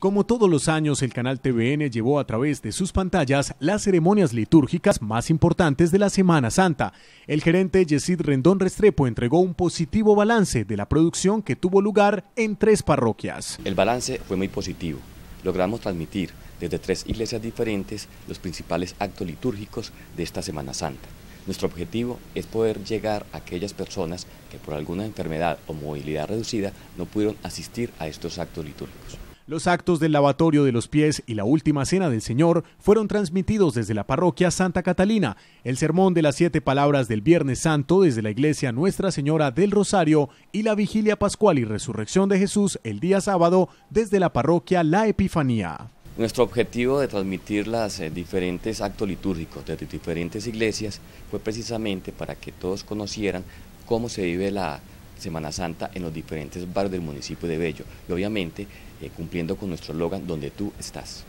Como todos los años, el canal TVN llevó a través de sus pantallas las ceremonias litúrgicas más importantes de la Semana Santa. El gerente Yesid Rendón Restrepo entregó un positivo balance de la producción que tuvo lugar en tres parroquias. El balance fue muy positivo. Logramos transmitir desde tres iglesias diferentes los principales actos litúrgicos de esta Semana Santa. Nuestro objetivo es poder llegar a aquellas personas que por alguna enfermedad o movilidad reducida no pudieron asistir a estos actos litúrgicos. Los actos del lavatorio de los pies y la última cena del Señor fueron transmitidos desde la parroquia Santa Catalina. El sermón de las siete palabras del Viernes Santo desde la iglesia Nuestra Señora del Rosario y la vigilia pascual y resurrección de Jesús el día sábado desde la parroquia La Epifanía. Nuestro objetivo de transmitir los eh, diferentes actos litúrgicos de diferentes iglesias fue precisamente para que todos conocieran cómo se vive la Semana Santa en los diferentes barrios del municipio de Bello y obviamente eh, cumpliendo con nuestro logan donde tú estás.